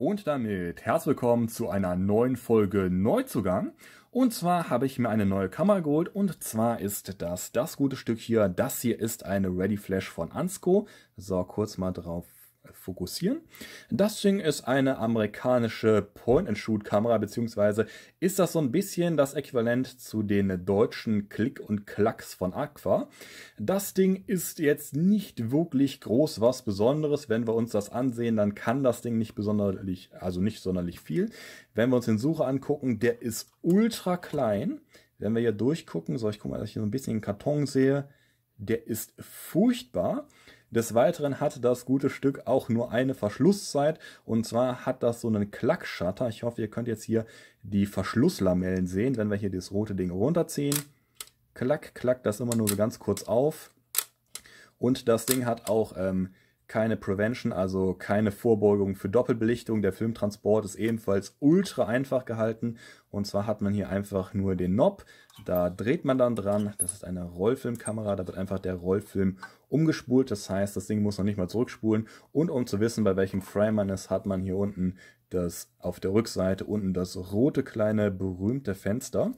Und damit herzlich willkommen zu einer neuen Folge Neuzugang. Und zwar habe ich mir eine neue Kamera geholt und zwar ist das das gute Stück hier. Das hier ist eine Ready Flash von Ansco. So, kurz mal drauf fokussieren. Das Ding ist eine amerikanische Point-and-Shoot-Kamera, beziehungsweise ist das so ein bisschen das Äquivalent zu den deutschen Klick und Klacks von Aqua. Das Ding ist jetzt nicht wirklich groß was Besonderes. Wenn wir uns das ansehen, dann kann das Ding nicht besonderlich, also nicht sonderlich viel. Wenn wir uns den Sucher angucken, der ist ultra klein. Wenn wir hier durchgucken, so ich gucke mal, dass ich hier so ein bisschen den Karton sehe, der ist furchtbar. Des Weiteren hat das gute Stück auch nur eine Verschlusszeit und zwar hat das so einen Klackschatter. Ich hoffe, ihr könnt jetzt hier die Verschlusslamellen sehen, wenn wir hier das rote Ding runterziehen. Klack, klack, das immer nur so ganz kurz auf. Und das Ding hat auch ähm, keine Prevention, also keine Vorbeugung für Doppelbelichtung. Der Filmtransport ist ebenfalls ultra einfach gehalten. Und zwar hat man hier einfach nur den Knob. Da dreht man dann dran. Das ist eine Rollfilmkamera. Da wird einfach der Rollfilm umgespult. Das heißt, das Ding muss noch nicht mal zurückspulen. Und um zu wissen, bei welchem Frame man ist, hat man hier unten das auf der Rückseite unten das rote kleine berühmte Fenster.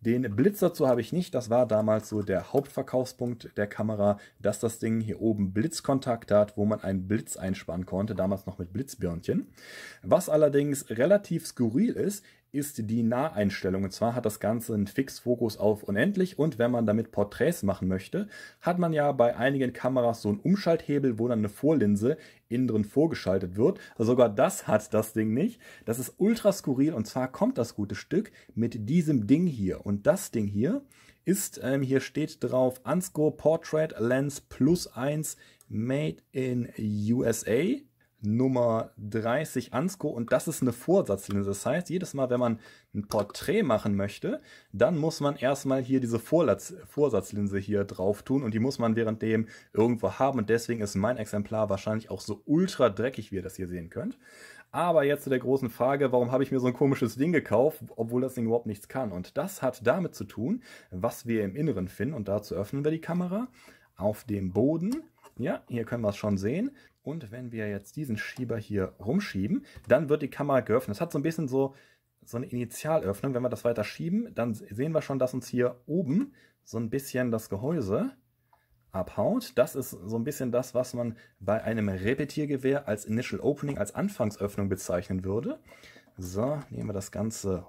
Den Blitz dazu habe ich nicht. Das war damals so der Hauptverkaufspunkt der Kamera, dass das Ding hier oben Blitzkontakt hat, wo man einen Blitz einspannen konnte, damals noch mit Blitzbirnchen. Was allerdings relativ skurril ist, ist die Naheinstellung. Und zwar hat das Ganze einen Fixfokus auf unendlich und wenn man damit Porträts machen möchte, hat man ja bei einigen Kameras so einen Umschalthebel, wo dann eine Vorlinse innen drin vorgeschaltet wird. Also sogar das hat das Ding nicht. Das ist ultra skurril und zwar kommt das gute Stück mit diesem Ding hier. Und das Ding hier ist, ähm, hier steht drauf Unscore Portrait Lens Plus 1 Made in USA. Nummer 30 Ansco und das ist eine Vorsatzlinse. Das heißt, jedes Mal, wenn man ein Porträt machen möchte, dann muss man erstmal hier diese Vorlatz Vorsatzlinse hier drauf tun und die muss man währenddem irgendwo haben und deswegen ist mein Exemplar wahrscheinlich auch so ultra dreckig, wie ihr das hier sehen könnt. Aber jetzt zu der großen Frage, warum habe ich mir so ein komisches Ding gekauft, obwohl das Ding überhaupt nichts kann? Und das hat damit zu tun, was wir im Inneren finden und dazu öffnen wir die Kamera auf dem Boden. Ja, hier können wir es schon sehen. Und wenn wir jetzt diesen Schieber hier rumschieben, dann wird die Kamera geöffnet. Es hat so ein bisschen so, so eine Initialöffnung. Wenn wir das weiter schieben, dann sehen wir schon, dass uns hier oben so ein bisschen das Gehäuse abhaut. Das ist so ein bisschen das, was man bei einem Repetiergewehr als Initial Opening, als Anfangsöffnung bezeichnen würde. So, nehmen wir das Ganze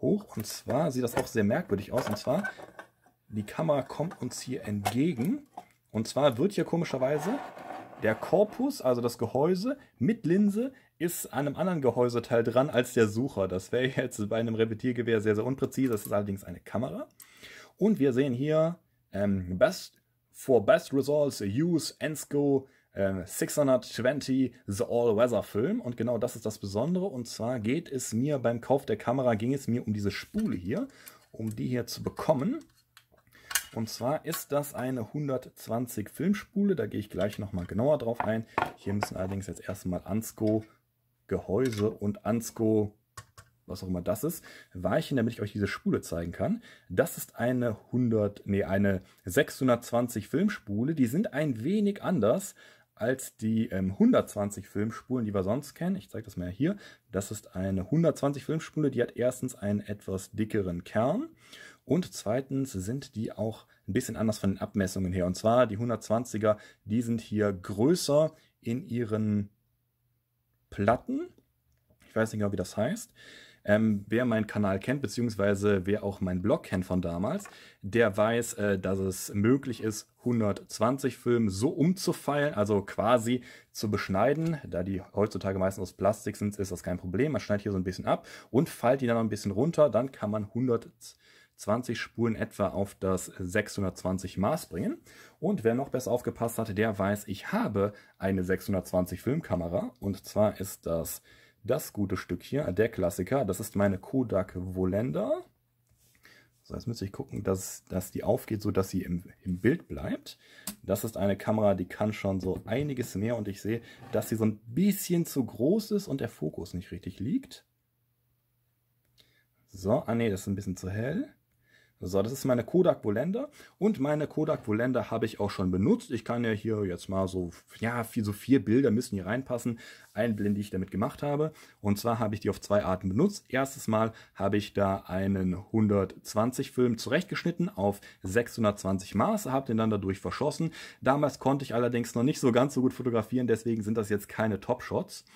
hoch. Und zwar sieht das auch sehr merkwürdig aus. Und zwar, die Kamera kommt uns hier entgegen. Und zwar wird hier komischerweise der Korpus, also das Gehäuse mit Linse, ist an einem anderen Gehäuseteil dran als der Sucher. Das wäre jetzt bei einem Repetiergewehr sehr, sehr unpräzise. Das ist allerdings eine Kamera. Und wir sehen hier ähm, Best for Best Results Use ENSCO äh, 620 The All-Weather Film. Und genau das ist das Besondere. Und zwar geht es mir beim Kauf der Kamera, ging es mir um diese Spule hier, um die hier zu bekommen. Und zwar ist das eine 120 Filmspule. Da gehe ich gleich nochmal genauer drauf ein. Hier müssen allerdings jetzt erstmal Ansco Gehäuse und Ansco was auch immer das ist, weichen, damit ich euch diese Spule zeigen kann. Das ist eine 100, nee, eine 620 Filmspule. Die sind ein wenig anders als die ähm, 120 Filmspulen, die wir sonst kennen. Ich zeige das mal hier. Das ist eine 120 Filmspule, die hat erstens einen etwas dickeren Kern und zweitens sind die auch ein bisschen anders von den Abmessungen her. Und zwar die 120er, die sind hier größer in ihren Platten. Ich weiß nicht genau, wie das heißt. Ähm, wer meinen Kanal kennt, beziehungsweise wer auch meinen Blog kennt von damals, der weiß, äh, dass es möglich ist, 120 Filme so umzufeilen, also quasi zu beschneiden. Da die heutzutage meistens aus Plastik sind, ist das kein Problem. Man schneidet hier so ein bisschen ab und feilt die dann noch ein bisschen runter. Dann kann man 120 20 Spulen etwa auf das 620 Maß bringen. Und wer noch besser aufgepasst hat, der weiß, ich habe eine 620 Filmkamera. Und zwar ist das das gute Stück hier, der Klassiker. Das ist meine Kodak Volenda. So, jetzt müsste ich gucken, dass, dass die aufgeht, sodass sie im, im Bild bleibt. Das ist eine Kamera, die kann schon so einiges mehr und ich sehe, dass sie so ein bisschen zu groß ist und der Fokus nicht richtig liegt. So, ah ne, das ist ein bisschen zu hell. So, das ist meine Kodak Volenda und meine Kodak Volenda habe ich auch schon benutzt. Ich kann ja hier jetzt mal so, ja, viel, so vier Bilder müssen hier reinpassen, ein Blind, die ich damit gemacht habe. Und zwar habe ich die auf zwei Arten benutzt. Erstes Mal habe ich da einen 120 Film zurechtgeschnitten auf 620 Maße, habe den dann dadurch verschossen. Damals konnte ich allerdings noch nicht so ganz so gut fotografieren, deswegen sind das jetzt keine Top Shots.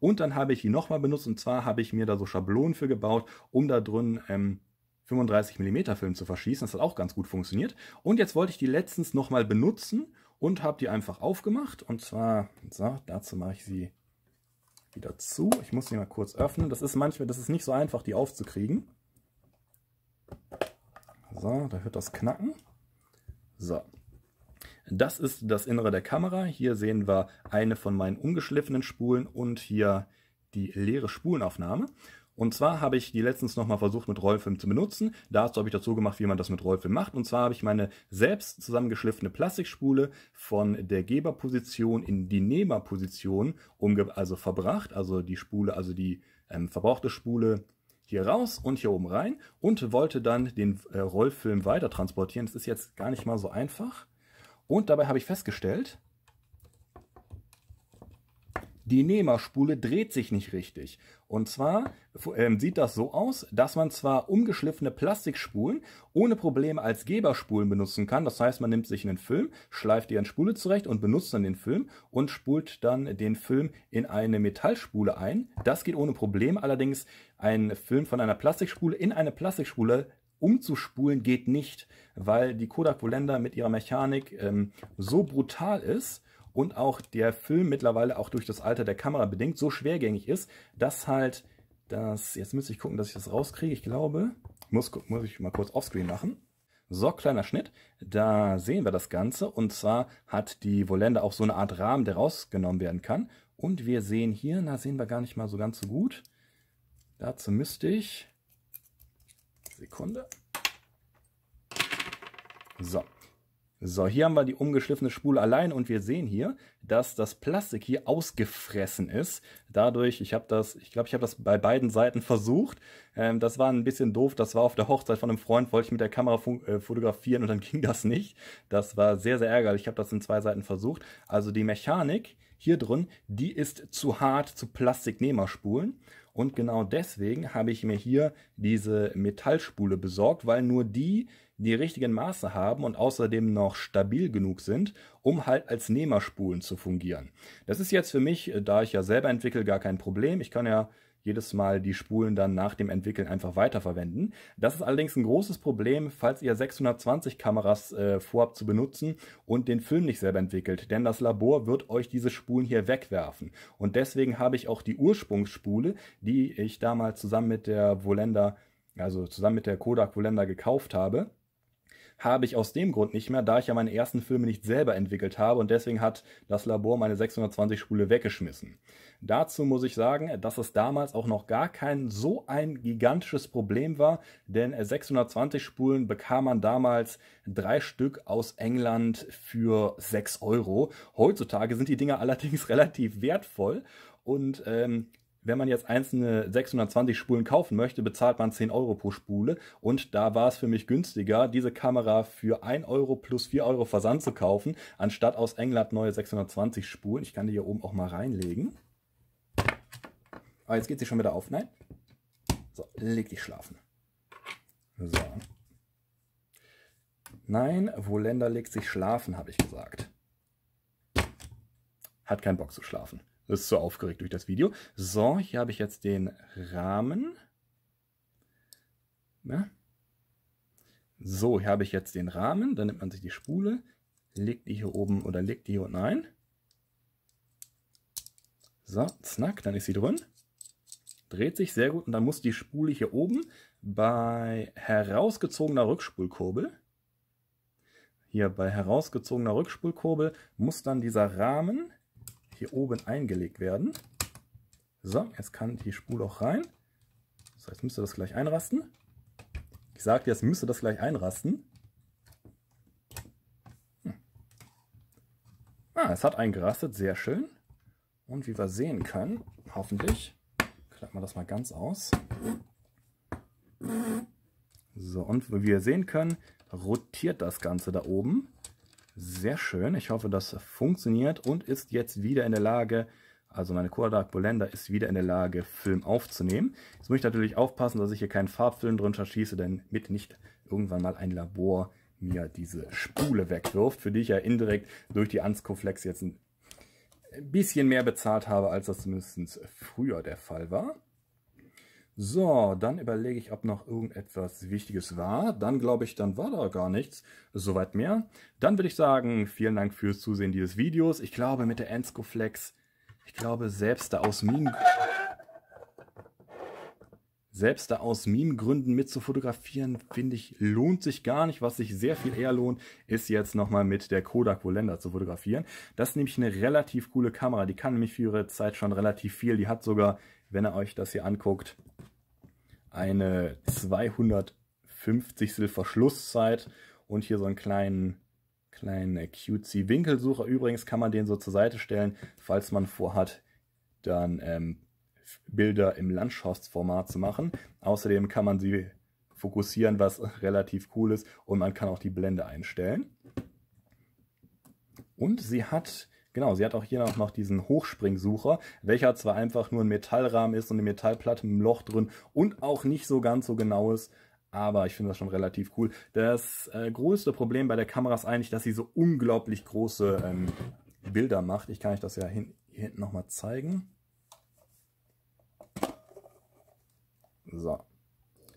Und dann habe ich ihn nochmal benutzt und zwar habe ich mir da so Schablonen für gebaut, um da drin ähm, 35 mm Film zu verschießen. Das hat auch ganz gut funktioniert. Und jetzt wollte ich die letztens nochmal benutzen und habe die einfach aufgemacht. Und zwar, so, dazu mache ich sie wieder zu. Ich muss sie mal kurz öffnen. Das ist manchmal, das ist nicht so einfach, die aufzukriegen. So, da hört das Knacken. So. Das ist das Innere der Kamera. Hier sehen wir eine von meinen ungeschliffenen Spulen und hier die leere Spulenaufnahme. Und zwar habe ich die letztens nochmal versucht, mit Rollfilm zu benutzen. Dazu habe ich dazu gemacht, wie man das mit Rollfilm macht. Und zwar habe ich meine selbst zusammengeschliffene Plastikspule von der Geberposition in die Nehmerposition umge also verbracht. Also die Spule, also die ähm, verbrauchte Spule hier raus und hier oben rein und wollte dann den äh, Rollfilm weiter transportieren. Das ist jetzt gar nicht mal so einfach. Und dabei habe ich festgestellt, die Nehmerspule dreht sich nicht richtig. Und zwar ähm, sieht das so aus, dass man zwar umgeschliffene Plastikspulen ohne Probleme als Geberspulen benutzen kann. Das heißt, man nimmt sich einen Film, schleift die an Spule zurecht und benutzt dann den Film und spult dann den Film in eine Metallspule ein. Das geht ohne Problem. Allerdings einen Film von einer Plastikspule in eine Plastikspule umzuspulen geht nicht, weil die Kodak Volenda mit ihrer Mechanik ähm, so brutal ist, und auch der Film mittlerweile auch durch das Alter der Kamera bedingt so schwergängig ist, dass halt das, jetzt müsste ich gucken, dass ich das rauskriege, ich glaube, muss, muss ich mal kurz offscreen machen. So, kleiner Schnitt. Da sehen wir das Ganze. Und zwar hat die Volende auch so eine Art Rahmen, der rausgenommen werden kann. Und wir sehen hier, na, sehen wir gar nicht mal so ganz so gut. Dazu müsste ich... Sekunde. So, so, hier haben wir die umgeschliffene Spule allein und wir sehen hier, dass das Plastik hier ausgefressen ist. Dadurch, ich habe das, ich glaube, ich habe das bei beiden Seiten versucht. Ähm, das war ein bisschen doof. Das war auf der Hochzeit von einem Freund, wollte ich mit der Kamera äh, fotografieren und dann ging das nicht. Das war sehr, sehr ärgerlich. Ich habe das in zwei Seiten versucht. Also die Mechanik hier drin, die ist zu hart zu Plastiknehmerspulen. Und genau deswegen habe ich mir hier diese Metallspule besorgt, weil nur die die richtigen Maße haben und außerdem noch stabil genug sind, um halt als Nehmerspulen zu fungieren. Das ist jetzt für mich, äh, da ich ja selber entwickle, gar kein Problem. Ich kann ja jedes Mal die Spulen dann nach dem Entwickeln einfach weiterverwenden. Das ist allerdings ein großes Problem, falls ihr 620 Kameras äh, vorhabt zu benutzen und den Film nicht selber entwickelt, denn das Labor wird euch diese Spulen hier wegwerfen. Und deswegen habe ich auch die Ursprungsspule, die ich damals zusammen mit der Volenda, also zusammen mit der Kodak Volenda gekauft habe habe ich aus dem Grund nicht mehr, da ich ja meine ersten Filme nicht selber entwickelt habe und deswegen hat das Labor meine 620-Spule weggeschmissen. Dazu muss ich sagen, dass es damals auch noch gar kein so ein gigantisches Problem war, denn 620 Spulen bekam man damals drei Stück aus England für 6 Euro. Heutzutage sind die Dinger allerdings relativ wertvoll und ähm, wenn man jetzt einzelne 620 Spulen kaufen möchte, bezahlt man 10 Euro pro Spule. Und da war es für mich günstiger, diese Kamera für 1 Euro plus 4 Euro Versand zu kaufen, anstatt aus England neue 620 Spulen. Ich kann die hier oben auch mal reinlegen. Ah, jetzt geht sie schon wieder auf. Nein? So, leg dich schlafen. So. Nein, wo Länder legt sich schlafen, habe ich gesagt. Hat keinen Bock zu schlafen. Ist so aufgeregt durch das Video. So, hier habe ich jetzt den Rahmen. Na? So, hier habe ich jetzt den Rahmen. Dann nimmt man sich die Spule, legt die hier oben oder legt die hier unten ein. So, snack, dann ist sie drin. Dreht sich sehr gut und dann muss die Spule hier oben bei herausgezogener Rückspulkurbel, hier bei herausgezogener Rückspulkurbel muss dann dieser Rahmen hier oben eingelegt werden. So, jetzt kann die Spule auch rein. So, jetzt müsste das gleich einrasten. Ich sagte, jetzt müsste das gleich einrasten. Hm. Ah, es hat eingerastet, sehr schön. Und wie wir sehen können, hoffentlich, klappen wir das mal ganz aus. So, und wie wir sehen können, rotiert das Ganze da oben. Sehr schön. Ich hoffe, das funktioniert und ist jetzt wieder in der Lage, also meine Kodak Blender ist wieder in der Lage, Film aufzunehmen. Jetzt muss ich natürlich aufpassen, dass ich hier keinen Farbfilm drunter schieße, damit nicht irgendwann mal ein Labor mir diese Spule wegwirft, für die ich ja indirekt durch die Anskoflex jetzt ein bisschen mehr bezahlt habe, als das zumindest früher der Fall war. So, dann überlege ich, ob noch irgendetwas Wichtiges war. Dann glaube ich, dann war da gar nichts. Soweit mehr. Dann würde ich sagen, vielen Dank fürs Zusehen dieses Videos. Ich glaube, mit der Enscoflex, ich glaube, selbst da aus Minen... Selbst da aus Minengründen mit zu fotografieren, finde ich, lohnt sich gar nicht. Was sich sehr viel eher lohnt, ist jetzt nochmal mit der Kodak Volenda zu fotografieren. Das ist nämlich eine relativ coole Kamera. Die kann nämlich für ihre Zeit schon relativ viel. Die hat sogar wenn ihr euch das hier anguckt, eine 250 Verschlusszeit und hier so einen kleinen, kleinen cutesy Winkelsucher. Übrigens kann man den so zur Seite stellen, falls man vorhat, dann ähm, Bilder im Landschaftsformat zu machen. Außerdem kann man sie fokussieren, was relativ cool ist und man kann auch die Blende einstellen. Und sie hat Genau, sie hat auch hier noch, noch diesen Hochspringsucher, welcher zwar einfach nur ein Metallrahmen ist und eine Metallplatte mit einem Loch drin und auch nicht so ganz so genau ist, aber ich finde das schon relativ cool. Das äh, größte Problem bei der Kamera ist eigentlich, dass sie so unglaublich große ähm, Bilder macht. Ich kann euch das ja hin, hier hinten nochmal zeigen. So.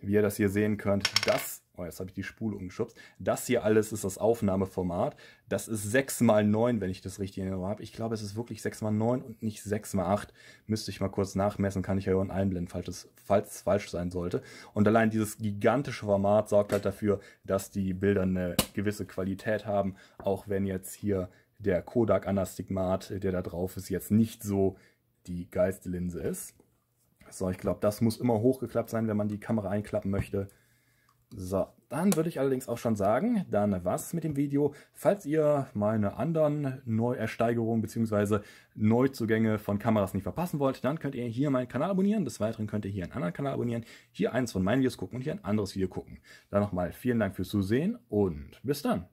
Wie ihr das hier sehen könnt, das Oh, jetzt habe ich die Spule umgeschubst. Das hier alles ist das Aufnahmeformat. Das ist 6x9, wenn ich das richtig in Erinnerung habe. Ich glaube, es ist wirklich 6x9 und nicht 6x8. Müsste ich mal kurz nachmessen, kann ich ja unten einblenden, falls es falsch sein sollte. Und allein dieses gigantische Format sorgt halt dafür, dass die Bilder eine gewisse Qualität haben, auch wenn jetzt hier der Kodak Anastigmat, der da drauf ist, jetzt nicht so die geilste Linse ist. So, ich glaube, das muss immer hochgeklappt sein, wenn man die Kamera einklappen möchte. So, dann würde ich allerdings auch schon sagen, dann war es mit dem Video. Falls ihr meine anderen Neuersteigerungen bzw. Neuzugänge von Kameras nicht verpassen wollt, dann könnt ihr hier meinen Kanal abonnieren. Des Weiteren könnt ihr hier einen anderen Kanal abonnieren, hier eins von meinen Videos gucken und hier ein anderes Video gucken. Dann nochmal vielen Dank fürs Zusehen und bis dann.